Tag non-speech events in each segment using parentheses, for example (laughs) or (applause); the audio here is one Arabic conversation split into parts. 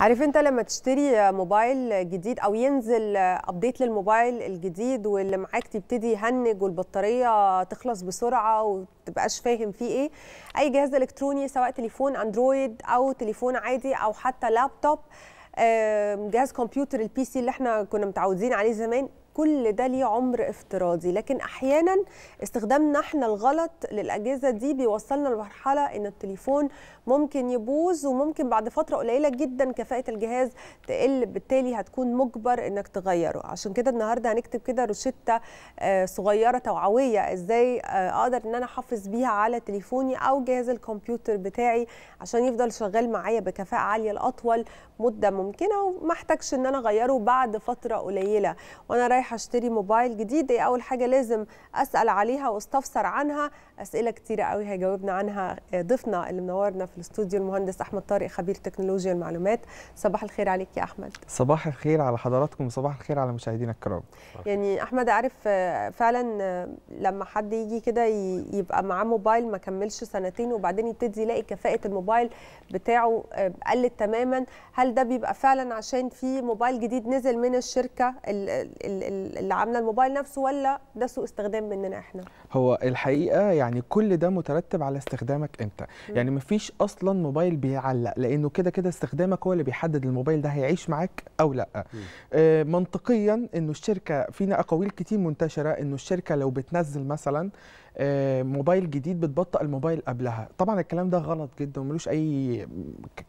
عارف انت لما تشتري موبايل جديد او ينزل ابديت للموبايل الجديد واللي معاك تبتدي يهنج والبطاريه تخلص بسرعه وتبقاش فاهم فيه ايه اي جهاز الكتروني سواء تليفون اندرويد او تليفون عادي او حتى لابتوب جهاز كمبيوتر البي سي اللي احنا كنا متعودين عليه زمان كل ده ليه عمر افتراضي لكن احيانا استخدامنا احنا الغلط للاجهزه دي بيوصلنا لمرحله ان التليفون ممكن يبوظ وممكن بعد فتره قليله جدا كفاءه الجهاز تقل بالتالي هتكون مجبر انك تغيره عشان كده النهارده هنكتب كده روشته آه، صغيره توعويه ازاي آه، اقدر ان انا احافظ بيها على تليفوني او جهاز الكمبيوتر بتاعي عشان يفضل شغال معايا بكفاءه عاليه لاطول مده ممكنه وما احتاجش ان انا اغيره بعد فتره قليله وانا رايحه رايح اشتري موبايل جديد ايه اول حاجه لازم اسال عليها واستفسر عنها اسئله كتيره قوي هيجاوبنا عنها ضيفنا اللي منورنا في الاستوديو المهندس احمد طارق خبير تكنولوجيا المعلومات صباح الخير عليك يا احمد صباح الخير على حضراتكم وصباح الخير على مشاهدينا الكرام يعني احمد عارف فعلا لما حد يجي كده يبقى معاه موبايل ما كملش سنتين وبعدين يبتدي يلاقي كفاءه الموبايل بتاعه آه، قلت تماما هل ده بيبقى فعلا عشان في موبايل جديد نزل من الشركه ال ال اللي عامله الموبايل نفسه ولا ده سوء استخدام مننا احنا هو الحقيقه يعني كل ده مترتب على استخدامك انت م. يعني مفيش اصلا موبايل بيعلق لانه كده كده استخدامك هو اللي بيحدد الموبايل ده هيعيش معاك او لا آه منطقيا انه الشركه فينا اقاويل كتير منتشره انه الشركه لو بتنزل مثلا آه، موبايل جديد بتبطئ الموبايل قبلها طبعا الكلام ده غلط جدا وملوش اي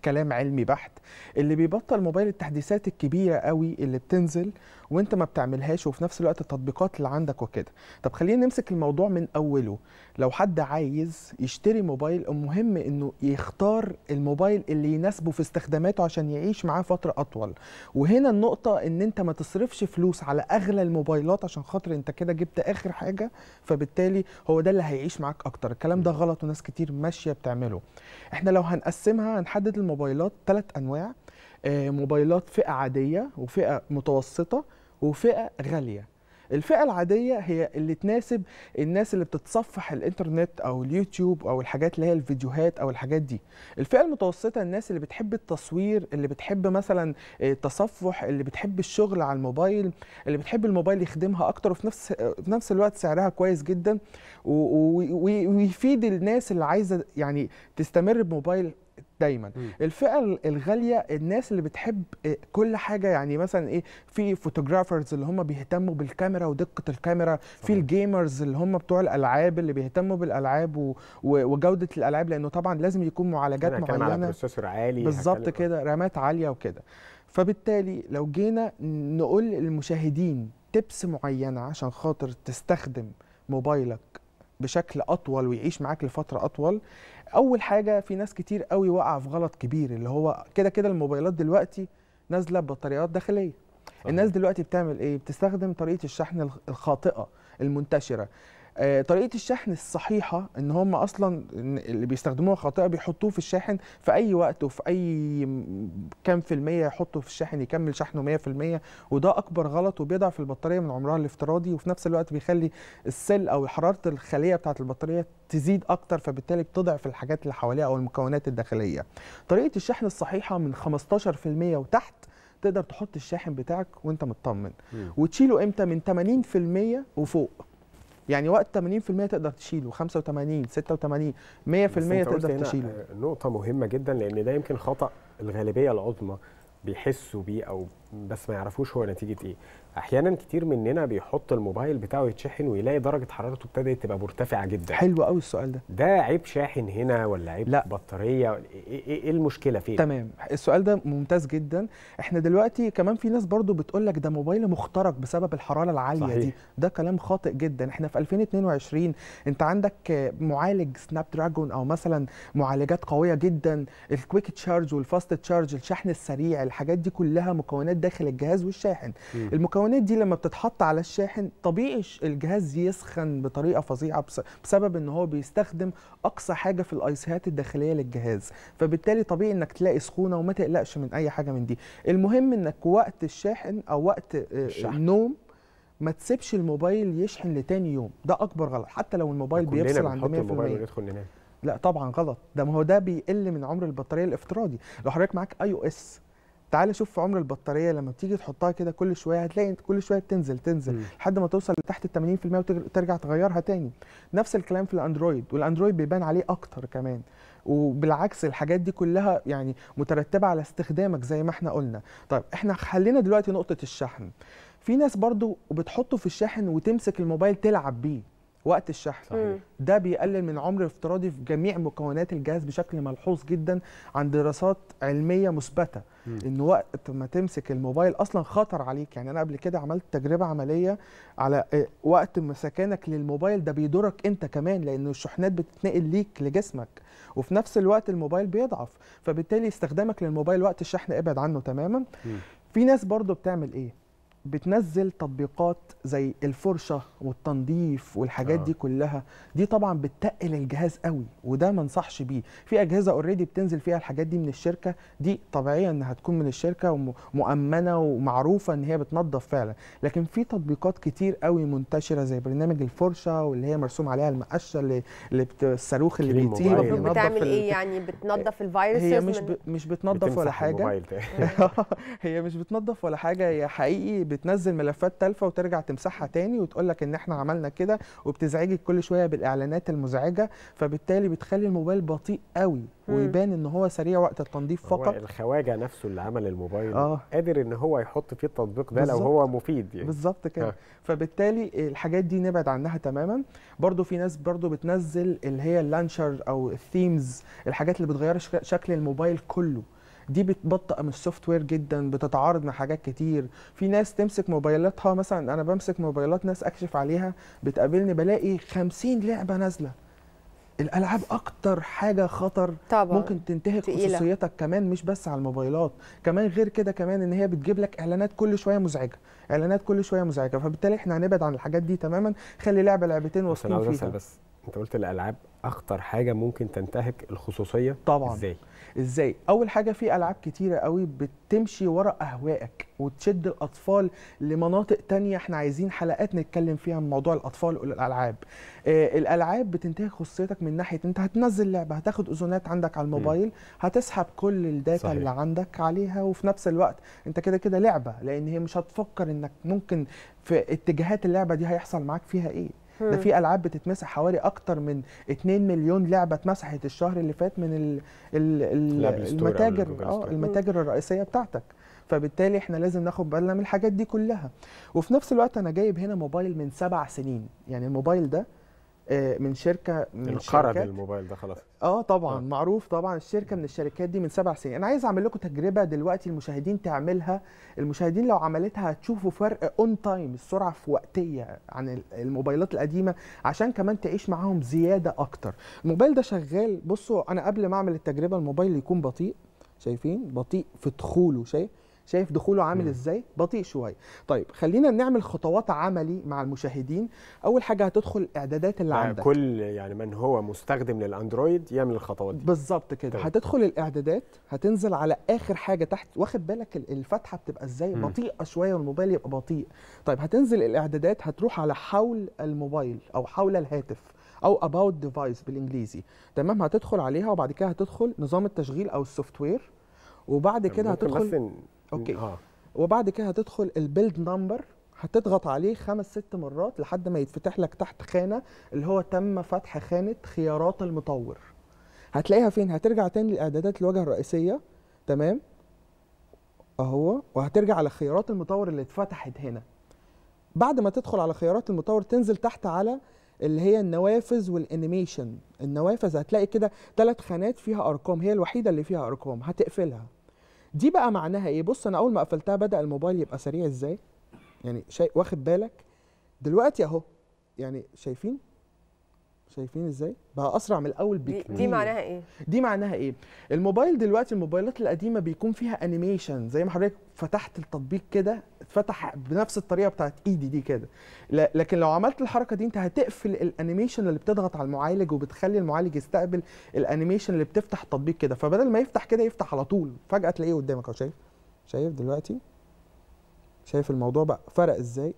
كلام علمي بحت اللي بيبطئ الموبايل التحديثات الكبيره قوي اللي بتنزل وانت ما بتعملهاش وفي نفس الوقت التطبيقات اللي عندك وكده طب خلينا نمسك الموضوع من اوله لو حد عايز يشتري موبايل المهم انه يختار الموبايل اللي يناسبه في استخداماته عشان يعيش معاه فتره اطول وهنا النقطه ان انت ما تصرفش فلوس على اغلى الموبايلات عشان خاطر انت كده جبت اخر حاجه فبالتالي هو هو ده اللي هيعيش معاك اكتر الكلام ده غلط وناس كتير ماشيه بتعمله احنا لو هنقسمها هنحدد الموبايلات ثلاث انواع آه، موبايلات فئه عاديه وفئه متوسطه وفئه غاليه الفئه العاديه هي اللي تناسب الناس اللي بتتصفح الانترنت او اليوتيوب او الحاجات اللي هي الفيديوهات او الحاجات دي الفئه المتوسطه الناس اللي بتحب التصوير اللي بتحب مثلا التصفح آه، اللي بتحب الشغل على الموبايل اللي بتحب الموبايل يخدمها اكتر وفي نفس آه، في نفس الوقت سعرها كويس جدا ويفيد الناس اللي عايزه يعني تستمر بموبايل دايما مم. الفئه الغاليه الناس اللي بتحب آه، كل حاجه يعني مثلا ايه في فوتوغرافرز اللي هم بيهتموا بالكاميرا ودقه الكاميرا صحيح. في الجيمرز اللي هم بتوع الالعاب اللي بيهتموا بالالعاب و... و... وجوده الالعاب لانه طبعا لازم يكون معالجات معينه على بروسيسور عالي بالظبط كده رامات عاليه وكده فبالتالي لو جينا نقول للمشاهدين تبس معينه عشان خاطر تستخدم موبايلك بشكل اطول ويعيش معاك لفتره اطول اول حاجه في ناس كتير قوي واقعه في غلط كبير اللي هو كده كده الموبايلات دلوقتي نازله ببطاريات داخليه صحيح. الناس دلوقتي بتعمل ايه بتستخدم طريقه الشحن الخاطئه المنتشره آه، طريقه الشحن الصحيحه ان هم اصلا اللي بيستخدموها خاطئه بيحطوه في الشاحن في اي وقت وفي اي كام في الميه يحطه في الشاحن يكمل شحنه 100% وده اكبر غلط وبيضعف البطاريه من عمرها الافتراضي وفي نفس الوقت بيخلي السل او حراره الخليه بتاعه البطاريه تزيد اكتر فبالتالي بتضعف الحاجات اللي حواليها او المكونات الداخليه طريقه الشحن الصحيحه من 15% وتحت تقدر تحط الشاحن بتاعك وانت مطمن وتشيله امتى من 80% وفوق يعني وقت 80% تقدر تشيله 85 86 100% تقدر تشيله نقطه مهمه جدا لان ده يمكن خطا الغالبيه العظمى بيحسوا بيه او بس ما يعرفوش هو نتيجه ايه احيانا كتير مننا بيحط الموبايل بتاعه يتشحن ويلاقي درجه حرارته ابتدت تبقى مرتفعه جدا حلو قوي السؤال ده ده عيب شاحن هنا ولا عيب لا. بطاريه إيه،, إيه،, ايه المشكله فين تمام السؤال ده ممتاز جدا احنا دلوقتي كمان في ناس برضو بتقول لك ده موبايل مخترق بسبب الحراره العاليه صحيح. دي ده كلام خاطئ جدا احنا في 2022 انت عندك معالج سناب دراجون او مثلا معالجات قويه جدا الكويك تشارج والفاست تشارج الشحن السريع الحاجات دي كلها مكونات داخل الجهاز والشاحن م. المكونات دي لما بتتحط على الشاحن طبيعي الجهاز يسخن بطريقه فظيعه بسبب ان هو بيستخدم اقصى حاجه في الايسيهات الداخليه للجهاز فبالتالي طبيعي انك تلاقي سخونه وما تقلقش من اي حاجه من دي المهم انك وقت الشاحن او وقت آه، الشحن. النوم ما تسيبش الموبايل يشحن لتاني يوم ده اكبر غلط حتى لو الموبايل بيفصل عند 100% ننام لا طبعا غلط ده ما هو ده بيقل من عمر البطاريه الافتراضي لو حضرتك معاك اي او اس تعالى شوف عمر البطاريه لما بتيجي تحطها كده كل شويه هتلاقي كل شويه بتنزل تنزل لحد ما توصل لتحت ال 80% وترجع تغيرها تاني نفس الكلام في الاندرويد والاندرويد بيبان عليه اكتر كمان وبالعكس الحاجات دي كلها يعني مترتبه على استخدامك زي ما احنا قلنا طيب احنا خلينا دلوقتي نقطه الشحن في ناس برضو بتحطه في الشاحن وتمسك الموبايل تلعب بيه وقت الشحن صحيح. ده بيقلل من عمر افتراضي في جميع مكونات الجهاز بشكل ملحوظ جدا عن دراسات علميه مثبته ان وقت ما تمسك الموبايل اصلا خطر عليك يعني انا قبل كده عملت تجربه عمليه على آه، وقت مسكانك للموبايل ده بيضرك انت كمان لان الشحنات بتتنقل ليك لجسمك وفي نفس الوقت الموبايل بيضعف فبالتالي استخدامك للموبايل وقت الشحن ابعد عنه تماما م. في ناس برضو بتعمل ايه بتنزل تطبيقات زي الفرشه والتنظيف والحاجات آه. دي كلها دي طبعا بتتقل الجهاز قوي وده ما انصحش بيه في اجهزه اوريدي بتنزل فيها الحاجات دي من الشركه دي طبيعيه انها تكون من الشركه ومؤمنه ومعروفه ان هي بتنظف فعلا لكن في تطبيقات كتير قوي منتشره زي برنامج الفرشه واللي هي مرسوم عليها المقشه اللي, اللي بت... الصاروخ اللي بيطير اللي بتعمل ايه يعني بتنظف الفيروس هي مش ب... مش بتنظف ولا حاجه (laughs) هي مش بتنظف ولا حاجه هي حقيقي بتنزل ملفات تالفه وترجع تمسحها تاني وتقول لك ان احنا عملنا كده وبتزعجك كل شويه بالاعلانات المزعجه فبالتالي بتخلي الموبايل بطيء قوي ويبان ان هو سريع وقت التنظيف فقط هو الخواجه نفسه اللي عمل الموبايل آه. قادر ان هو يحط فيه التطبيق ده لو هو مفيد يعني بالظبط كده آه. فبالتالي الحاجات دي نبعد عنها تماما برضو في ناس برضو بتنزل اللي هي اللانشر او الثيمز الحاجات اللي بتغير شكل الموبايل كله دي بتبطئ من السوفت وير جدا بتتعارض مع حاجات كتير في ناس تمسك موبايلاتها مثلا انا بمسك موبايلات ناس اكشف عليها بتقابلني بلاقي 50 لعبه نازله الالعاب اكتر حاجه خطر طبعا. ممكن تنتهك خصوصيتك كمان مش بس على الموبايلات كمان غير كده كمان ان هي بتجيب لك اعلانات كل شويه مزعجه اعلانات كل شويه مزعجه فبالتالي احنا هنبعد عن الحاجات دي تماما خلي لعبه لعبتين واثقين فيها بس انت قلت الالعاب اخطر حاجه ممكن تنتهك الخصوصيه طبعا ازاي ازاي اول حاجه في العاب كتيره قوي بتمشي ورا اهوائك وتشد الاطفال لمناطق تانية احنا عايزين حلقات نتكلم فيها عن موضوع الاطفال والالعاب آه الالعاب بتنتهك خصوصيتك من ناحيه انت هتنزل لعبه هتاخد اذونات عندك على الموبايل هتسحب كل الداتا صحيح. اللي عندك عليها وفي نفس الوقت انت كده كده لعبه لان هي مش هتفكر انك ممكن في اتجاهات اللعبه دي هيحصل معاك فيها ايه ده في العاب بتتمسح حوالي اكتر من 2 مليون لعبه اتمسحت الشهر اللي فات من الـ الـ الـ المتاجر اه المتاجر الرئيسيه بتاعتك فبالتالي احنا لازم ناخد بالنا من الحاجات دي كلها وفي نفس الوقت انا جايب هنا موبايل من سبع سنين يعني الموبايل ده آه، من شركه من انقرض الموبايل ده خلاص اه طبعا أوه. معروف طبعا الشركه من الشركات دي من سبع سنين انا عايز اعمل لكم تجربه دلوقتي المشاهدين تعملها المشاهدين لو عملتها هتشوفوا فرق اون تايم السرعه في وقتيه عن الموبايلات القديمه عشان كمان تعيش معاهم زياده اكتر الموبايل ده شغال بصوا انا قبل ما اعمل التجربه الموبايل يكون بطيء شايفين بطيء في دخوله شايف شايف دخوله عامل مم. ازاي بطيء شويه طيب خلينا نعمل خطوات عملي مع المشاهدين اول حاجه هتدخل الاعدادات اللي يعني عندك كل يعني من هو مستخدم للاندرويد يعمل الخطوات دي بالظبط كده طيب. هتدخل الاعدادات هتنزل على اخر حاجه تحت واخد بالك الفتحه بتبقى ازاي بطيئه شويه والموبايل يبقى بطيء طيب هتنزل الاعدادات هتروح على حول الموبايل او حول الهاتف او اباوت ديفايس بالانجليزي تمام هتدخل عليها وبعد كده هتدخل نظام التشغيل او السوفت وير وبعد كده هتدخل بس اوكي آه. وبعد كده هتدخل البيلد نمبر هتضغط عليه خمس ست مرات لحد ما يتفتح لك تحت خانه اللي هو تم فتح خانه خيارات المطور هتلاقيها فين هترجع تاني لاعدادات الواجهه الرئيسيه تمام اهو وهترجع على خيارات المطور اللي اتفتحت هنا بعد ما تدخل على خيارات المطور تنزل تحت على اللي هي النوافذ والانيميشن النوافذ هتلاقي كده ثلاث خانات فيها ارقام هي الوحيده اللي فيها ارقام هتقفلها دي بقى معناها ايه بص انا اول ما قفلتها بدا الموبايل يبقى سريع ازاي يعني شيء واخد بالك دلوقتي اهو يعني شايفين شايفين ازاي بقى اسرع من الاول بكتير دي معناها ايه دي معناها ايه الموبايل دلوقتي الموبايلات القديمه بيكون فيها انيميشن زي ما حضرتك فتحت التطبيق كده اتفتح بنفس الطريقه بتاعت ايدي دي كده لكن لو عملت الحركه دي انت هتقفل الانيميشن اللي بتضغط على المعالج وبتخلي المعالج يستقبل الانيميشن اللي بتفتح التطبيق كده فبدل ما يفتح كده يفتح على طول فجاه تلاقيه قدامك اهو شايف شايف دلوقتي شايف الموضوع بقى فرق ازاي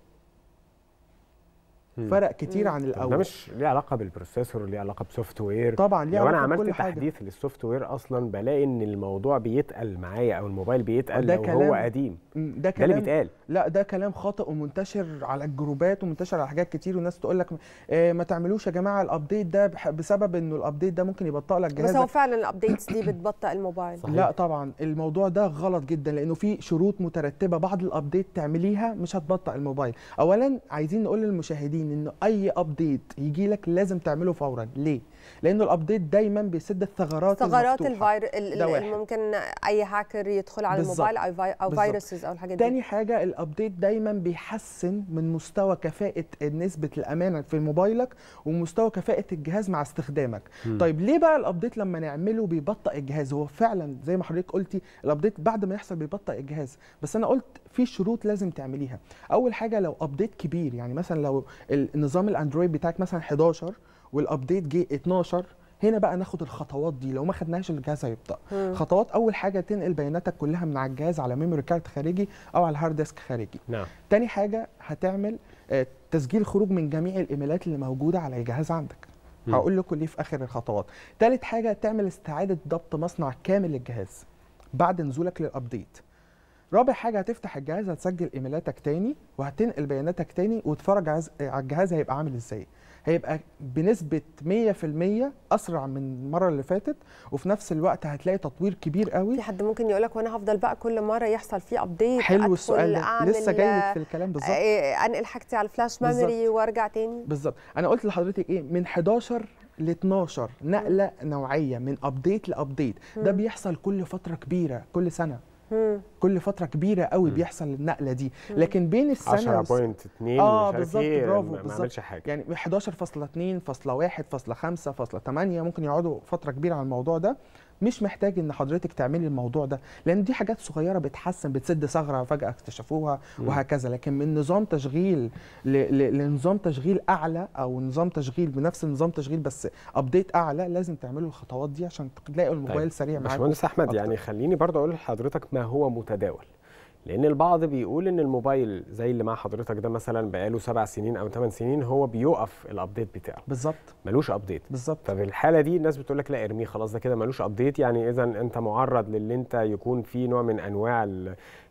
فرق كتير مم. عن الاول ده مش ليه علاقه بالبروسيسور ليه علاقه بسوفت وير طبعا ليه لو انا عملت تحديث للسوفت وير اصلا بلاقي ان الموضوع بيتقل معايا او الموبايل بيتقل لو كلام هو قديم ده, كلام ده اللي بيتقال لا ده كلام خاطئ ومنتشر على الجروبات ومنتشر على حاجات كتير وناس تقول لك آه، ما تعملوش يا جماعه الابديت ده بسبب انه الابديت ده ممكن يبطئ لك جهازك بس هو فعلا الابديتس دي بتبطئ الموبايل صحيح. لا طبعا الموضوع ده غلط جدا لانه في شروط مترتبه بعد الابديت تعمليها مش هتبطئ الموبايل اولا عايزين نقول للمشاهدين عارفين ان اي ابديت يجي لك لازم تعمله فورا ليه لانه الابديت دايما بيسد الثغرات ثغرات الفير اللي ممكن اي هاكر يدخل على بالزبط. الموبايل او, أو فيروسز او الحاجات دي تاني حاجه الابديت دايما بيحسن من مستوى كفاءه نسبه الامانه في موبايلك ومستوى كفاءه الجهاز مع استخدامك م. طيب ليه بقى الابديت لما نعمله بيبطئ الجهاز هو فعلا زي ما حضرتك قلتي الابديت بعد ما يحصل بيبطئ الجهاز بس انا قلت في شروط لازم تعمليها اول حاجه لو ابديت كبير يعني مثلا لو نظام الاندرويد بتاعك مثلا 11 والابديت جه 12 هنا بقى ناخد الخطوات دي لو ما خدناهاش الجهاز هيبطأ خطوات اول حاجه تنقل بياناتك كلها من على الجهاز على ميموري كارد خارجي او على الهارد ديسك خارجي نعم. تاني حاجه هتعمل آه، تسجيل خروج من جميع الايميلات اللي موجوده على الجهاز عندك هقول لكم ليه في اخر الخطوات تالت حاجه تعمل استعاده ضبط مصنع كامل للجهاز بعد نزولك للابديت رابع حاجه هتفتح الجهاز هتسجل ايميلاتك تاني وهتنقل بياناتك تاني وتتفرج على الجهاز هيبقى عامل ازاي هيبقى بنسبه 100% اسرع من المره اللي فاتت وفي نفس الوقت هتلاقي تطوير كبير قوي في حد ممكن يقول لك وانا هفضل بقى كل مره يحصل فيه ابديت حلو السؤال لسه جاي في الكلام بالظبط آه، آه، انقل حاجتي على الفلاش ميموري وارجع تاني بالظبط انا قلت لحضرتك ايه من 11 ل 12 نقله نوعيه من ابديت لابديت ده بيحصل كل فتره كبيره كل سنه كل فتره كبيره قوي بيحصل النقله دي لكن بين السنه 10.2 اه بالظبط إيه، برافو بالظبط يعني 11.2 فاصله 1 فاصله 5 فاصله 8 ممكن يقعدوا فتره كبيره على الموضوع ده مش محتاج ان حضرتك تعملي الموضوع ده لان دي حاجات صغيره بتحسن بتسد ثغره فجاه اكتشفوها وهكذا لكن من نظام تشغيل لنظام تشغيل اعلى او نظام تشغيل بنفس نظام تشغيل بس ابديت اعلى لازم تعملوا الخطوات دي عشان تلاقي الموبايل طيب. سريع معاك باشمهندس احمد أكتر. يعني خليني برضه اقول لحضرتك ما هو متداول لان البعض بيقول ان الموبايل زي اللي مع حضرتك ده مثلا بقاله سبع سنين او ثمان سنين هو بيوقف الابديت بتاعه بالظبط ملوش ابديت بالظبط ففي الحاله دي الناس بتقول لك لا ارميه خلاص ده كده ملوش ابديت يعني اذا انت معرض للي انت يكون فيه نوع من انواع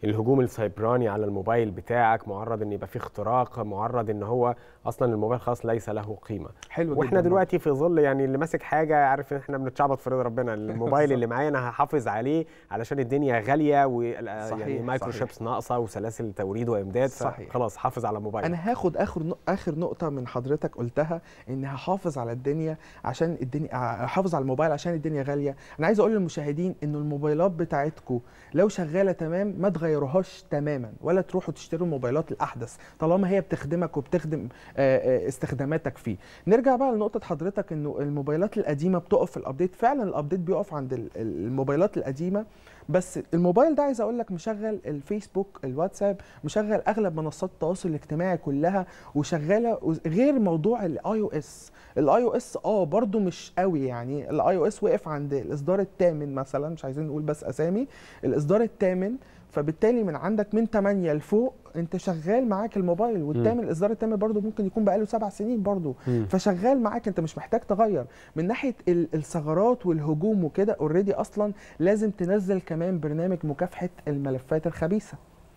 الهجوم السيبراني على الموبايل بتاعك معرض ان يبقى فيه اختراق معرض ان هو اصلا الموبايل خلاص ليس له قيمه حلو واحنا دلوقتي في ظل يعني اللي ماسك حاجه عارف ان احنا بنتشعبط في رضا ربنا الموبايل اللي معايا انا هحافظ عليه علشان الدنيا غاليه ويعني مايكرو شيبس ناقصه وسلاسل توريد وامداد صحيح. خلاص حافظ على موبايل انا هاخد اخر اخر نقطه من حضرتك قلتها ان هحافظ على الدنيا عشان الدنيا احافظ على الموبايل عشان الدنيا غاليه انا عايز اقول للمشاهدين ان الموبايلات بتاعتكم لو شغاله تمام ما تغيروهاش تماما ولا تروحوا تشتروا الموبايلات الاحدث طالما هي بتخدمك وبتخدم آه، آه، استخداماتك فيه نرجع بقى لنقطه حضرتك انه الموبايلات القديمه بتقف في الابديت فعلا الابديت بيقف عند الموبايلات القديمه بس الموبايل ده عايز اقول لك مشغل الفيسبوك الواتساب مشغل اغلب منصات التواصل الاجتماعي كلها وشغاله غير موضوع الاي او اس الاي او اس اه برده مش قوي يعني الاي او اس وقف عند الاصدار الثامن مثلا مش عايزين نقول بس اسامي الاصدار الثامن فبالتالي من عندك من 8 لفوق انت شغال معاك الموبايل والتام الاصدار التام برضه ممكن يكون بقاله سبع سنين برضه فشغال معاك انت مش محتاج تغير من ناحيه الثغرات والهجوم وكده اوريدي اصلا لازم تنزل كمان برنامج مكافحه الملفات الخبيثه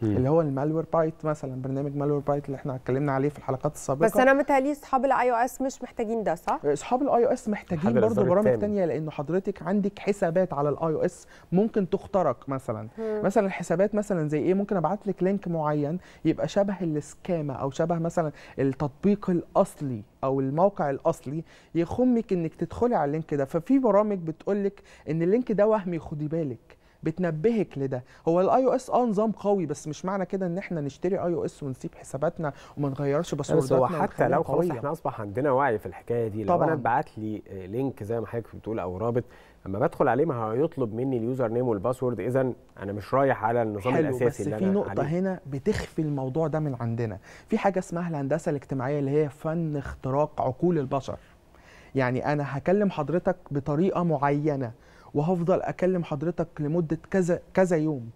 مم. اللي هو المالوير بايت مثلا برنامج مالوير بايت اللي احنا اتكلمنا عليه في الحلقات السابقه بس انا متهيألي اصحاب الاي او اس مش محتاجين ده صح؟ اصحاب الاي او اس محتاجين برضه برامج ثانيه لان حضرتك عندك حسابات على الاي او اس ممكن تخترق مثلا مم. مثلا الحسابات مثلا زي ايه ممكن ابعت لك لينك معين يبقى شبه السكامه او شبه مثلا التطبيق الاصلي او الموقع الاصلي يخمك انك تدخلي على اللينك ده ففي برامج بتقول لك ان اللينك ده وهمي خدي بالك بتنبهك لده هو الاي او اس اه نظام قوي بس مش معنى كده ان احنا نشتري اي او اس ونسيب حساباتنا وما نغيرش باسورداتنا هو حتى لو خلاص احنا اصبح عندنا وعي في الحكايه دي طبعًا. لو انا اتبعت لي لينك زي ما حضرتك بتقول او رابط لما بدخل عليه ما هيطلب مني اليوزر نيم والباسورد اذا انا مش رايح على النظام حلو الاساسي بس اللي في أنا نقطه عليه. هنا بتخفي الموضوع ده من عندنا في حاجه اسمها الهندسه الاجتماعيه اللي هي فن اختراق عقول البشر يعني انا هكلم حضرتك بطريقه معينه وهفضل اكلم حضرتك لمده كذا كذا يوم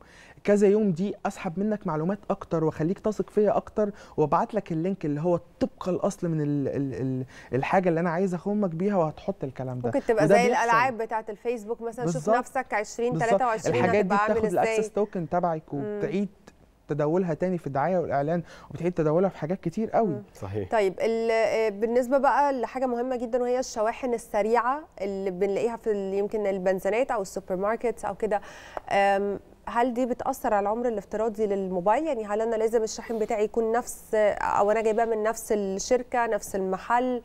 كذا يوم دي اسحب منك معلومات اكتر واخليك تثق فيا اكتر وابعت لك اللينك اللي هو طبق الاصل من الـ الـ الـ الحاجه اللي انا عايز اخمك بيها وهتحط الكلام ده ممكن تبقى زي الالعاب بتاعه الفيسبوك مثلا شوف نفسك 20 23 الحاجات دي بتاخد الاكسس توكن تبعك وبتعيد تداولها تاني في الدعايه والاعلان وبتعيد تداولها في حاجات كتير قوي صحيح طيب آه، بالنسبه بقى لحاجه مهمه جدا وهي الشواحن السريعه اللي بنلاقيها في يمكن البنزينات او السوبر ماركت او كده هل دي بتاثر على العمر الافتراضي للموبايل يعني هل انا لازم الشاحن بتاعي يكون نفس او انا جايباه من نفس الشركه نفس المحل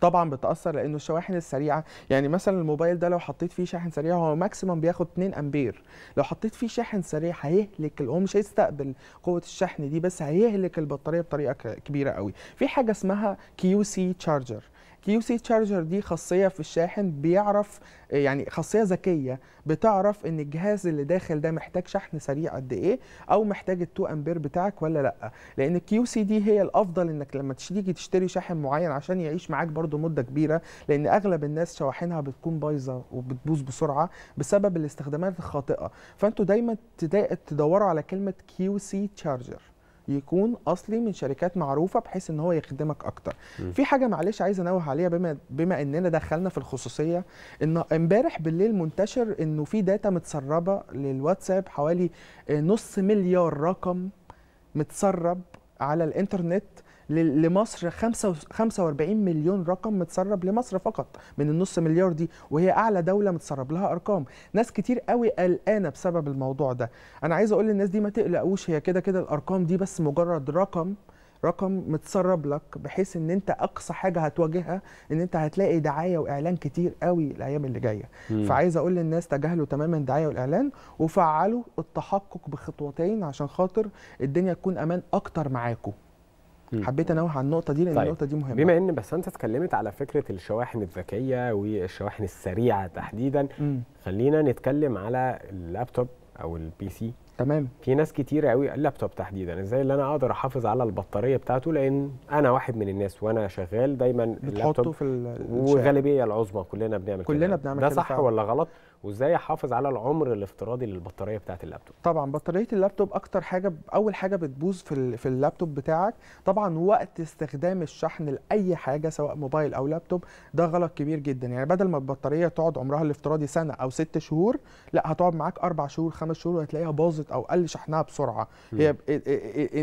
طبعا بتاثر لانه الشواحن السريعه يعني مثلا الموبايل ده لو حطيت فيه شاحن سريع هو ماكسيمم بياخد 2 امبير لو حطيت فيه شاحن سريع هيهلك هو مش هيستقبل قوه الشحن دي بس هيهلك البطاريه بطريقه كبيره قوي في حاجه اسمها كيو سي تشارجر كيو سي تشارجر دي خاصيه في الشاحن بيعرف يعني خاصيه ذكيه بتعرف ان الجهاز اللي داخل ده محتاج شحن سريع قد ايه او محتاج التو 2 امبير بتاعك ولا لا لان الكيو سي دي هي الافضل انك لما تيجي تشتري شاحن معين عشان يعيش معاك برده مده كبيره لان اغلب الناس شواحنها بتكون بايظه وبتبوظ بسرعه بسبب الاستخدامات الخاطئه فانتوا دايما تدوروا على كلمه كيو سي تشارجر يكون اصلي من شركات معروفه بحيث ان هو يخدمك اكتر م. في حاجه معلش عايز انوه عليها بما بما اننا دخلنا في الخصوصيه ان امبارح بالليل منتشر انه في داتا متسربه للواتساب حوالي آه، نص مليار رقم متسرب على الانترنت لمصر 45 مليون رقم متسرب لمصر فقط من النص مليار دي وهي اعلى دوله متسرب لها ارقام ناس كتير قوي قلقانه بسبب الموضوع ده انا عايز اقول للناس دي ما تقلقوش هي كده كده الارقام دي بس مجرد رقم رقم متسرب لك بحيث ان انت اقصى حاجه هتواجهها ان انت هتلاقي دعايه واعلان كتير قوي الايام اللي جايه مم. فعايز اقول للناس تجاهلوا تماما الدعايه والاعلان وفعلوا التحقق بخطوتين عشان خاطر الدنيا تكون امان اكتر معاكم حبيت انوه على النقطه دي لان طيب. النقطه دي مهمه بما ان بس انت اتكلمت على فكره الشواحن الذكيه والشواحن السريعه تحديدا مم. خلينا نتكلم على اللابتوب او البي سي تمام في ناس كتير قوي اللابتوب تحديدا ازاي اللي انا اقدر احافظ على البطاريه بتاعته لان انا واحد من الناس وانا شغال دايما بتحطه في الشارع. وغالبيه العظمى كلنا بنعمل كلنا كده. بنعمل ده صح فعلا. ولا غلط وازاي احافظ على العمر الافتراضي للبطاريه بتاعه اللابتوب طبعا بطاريه اللابتوب اكتر حاجه اول حاجه بتبوظ في في اللابتوب بتاعك طبعا وقت استخدام الشحن لاي حاجه سواء موبايل او لابتوب ده غلط كبير جدا يعني بدل ما البطاريه تقعد عمرها الافتراضي سنه او ست شهور لا هتقعد معاك اربع شهور خمس شهور وهتلاقيها باظت او قل شحنها بسرعه هي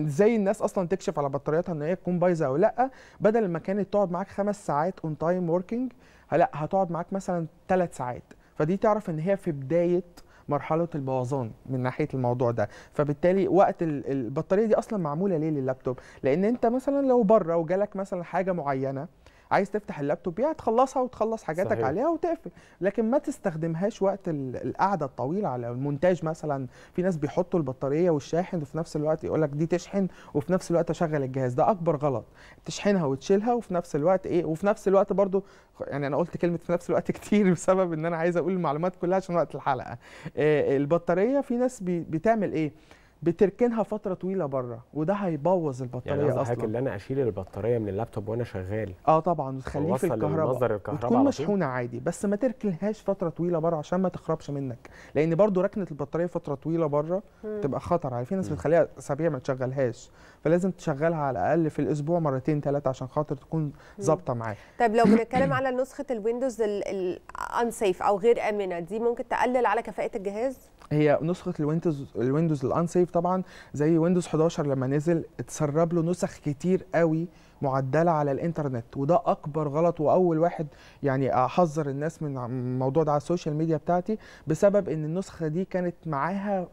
ازاي الناس اصلا تكشف على بطارياتها ان هي تكون بايظه او لا بدل ما كانت تقعد معاك خمس ساعات اون تايم وركينج لا هتقعد معاك مثلا ثلاث ساعات فدي تعرف ان هي في بدايه مرحله البوظان من ناحيه الموضوع ده فبالتالي وقت البطاريه دي اصلا معموله ليه لللابتوب لان انت مثلا لو بره وجالك مثلا حاجه معينه عايز تفتح اللابتوب بيها تخلصها وتخلص حاجاتك صحيح. عليها وتقفل لكن ما تستخدمهاش وقت القعده الطويله على المونتاج مثلا في ناس بيحطوا البطاريه والشاحن وفي نفس الوقت يقول لك دي تشحن وفي نفس الوقت اشغل الجهاز ده اكبر غلط تشحنها وتشيلها وفي نفس الوقت ايه وفي نفس الوقت برضو يعني انا قلت كلمه في نفس الوقت (laughs) كتير بسبب ان انا عايز اقول المعلومات كلها عشان وقت الحلقه آه، البطاريه في ناس بتعمل ايه بتركنها فتره طويله بره وده هيبوظ البطاريه يعني اصلا يعني اللي انا اشيل البطاريه من اللابتوب وانا شغال اه طبعا وتخليه في الكهرباء تكون مشحونه عادي بس ما تركنهاش فتره طويله بره عشان ما تخربش منك لان برضو ركنه البطاريه فتره طويله بره تبقى خطر على يعني ناس بتخليها اسابيع ما تشغلهاش فلازم تشغلها على الاقل في الاسبوع مرتين ثلاثه عشان خاطر تكون ظابطه معاك طيب لو (coughs) بنتكلم على نسخه الويندوز الانسيف او غير امنه دي ممكن تقلل على كفاءه الجهاز هي نسخه الويندوز الويندوز الانسيف طبعا زي ويندوز 11 لما نزل اتسرب له نسخ كتير قوي معدله على الانترنت وده اكبر غلط واول واحد يعني احذر الناس من الموضوع ده على السوشيال ميديا بتاعتي بسبب ان النسخه دي كانت معاها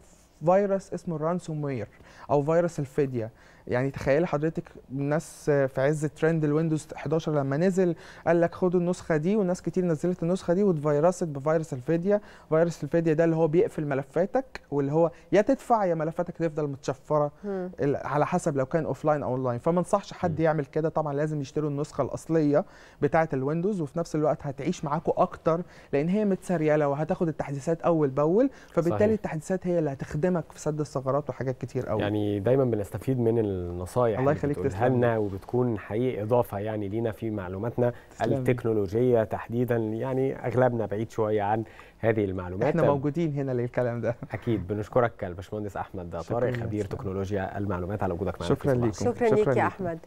فيروس اسمه الرانسوم وير او فيروس الفديه يعني تخيلي حضرتك الناس في عز ترند الويندوز 11 لما نزل قال لك خدوا النسخه دي وناس كتير نزلت النسخه دي واتفيرست بفيروس الفيديا فيروس الفيديا ده اللي هو بيقفل ملفاتك واللي هو يا تدفع يا ملفاتك تفضل متشفره م. على حسب لو كان اوف لاين او اون لاين فما انصحش حد يعمل كده طبعا لازم يشتروا النسخه الاصليه بتاعه الويندوز وفي نفس الوقت هتعيش معاكم اكتر لان هي متسرياله وهتاخد التحديثات اول باول فبالتالي صحيح. التحديثات هي اللي هتخدمك في سد الثغرات وحاجات كتير قوي يعني دايما بنستفيد من النصايح الله يخليك تسلم لنا وبتكون حقيقي اضافه يعني لينا في معلوماتنا التكنولوجيه تحديدا يعني اغلبنا بعيد شويه عن هذه المعلومات احنا موجودين هنا للكلام ده اكيد بنشكرك الباشمهندس احمد طارق خبير تكنولوجيا المعلومات على وجودك معنا شكرا لكم شكرا, شكرا ليك يا احمد